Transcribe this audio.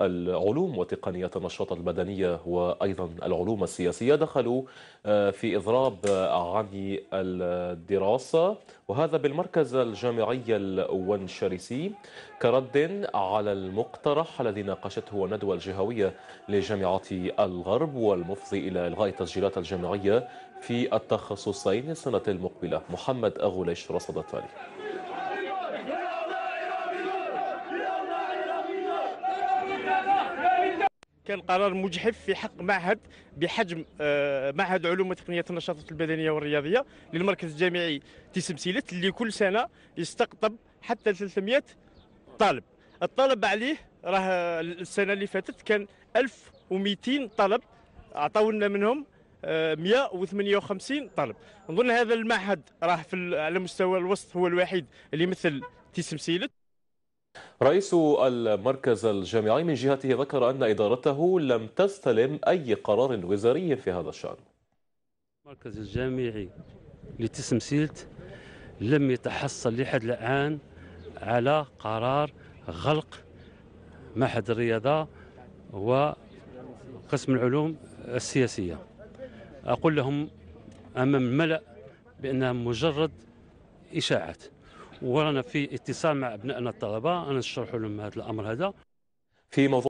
العلوم وتقنيات النشاط البدنية وأيضا العلوم السياسية دخلوا آه، في إضراب آه، عن الدراسة وهذا بالمركز الجامعي الونشرسي كرد على المقترح الذي ناقشته الندوة الجهوية لجامعة الغرب والمفضي إلى إلغاء التسجيلات الجامعية في التخصصين السنة المقبلة محمد أغوليش رصد التالي كان قرار مجحف في حق معهد بحجم آه، معهد علوم وتقنيه النشاطات البدنيه والرياضيه للمركز الجامعي تسمسيلت اللي كل سنه يستقطب حتى 300 طالب الطلب عليه راه السنه اللي فاتت كان 1200 طلب عطاو لنا منهم 158 آه، طالب نظن هذا المعهد راه في على مستوى الوسط هو الوحيد اللي مثل تسمسيلت رئيس المركز الجامعي من جهته ذكر أن إدارته لم تستلم أي قرار وزاري في هذا الشأن المركز الجامعي لتسمسيلت لم يتحصل لحد الآن على قرار غلق معهد الرياضة وقسم العلوم السياسية أقول لهم أمام الملأ بأنها مجرد إشاعات ورانا في اتصال مع ابنائنا الطلبه انا نشرح لهم هذا الامر هذا في موضوع